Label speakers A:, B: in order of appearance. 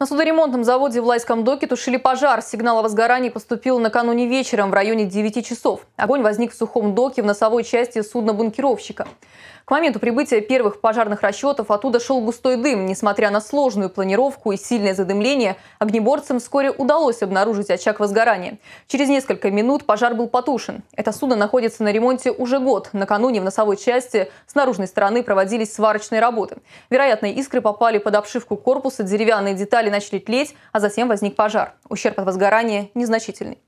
A: На судоремонтном заводе в Лайском доке тушили пожар. Сигнал о возгорании поступил накануне вечером в районе 9 часов. Огонь возник в сухом доке в носовой части судна-бункеровщика. К моменту прибытия первых пожарных расчетов оттуда шел густой дым. Несмотря на сложную планировку и сильное задымление, огнеборцам вскоре удалось обнаружить очаг возгорания. Через несколько минут пожар был потушен. Это судно находится на ремонте уже год. Накануне в носовой части с наружной стороны проводились сварочные работы. Вероятно, искры попали под обшивку корпуса, деревянные детали начали тлеть, а затем возник пожар. Ущерб от возгорания незначительный.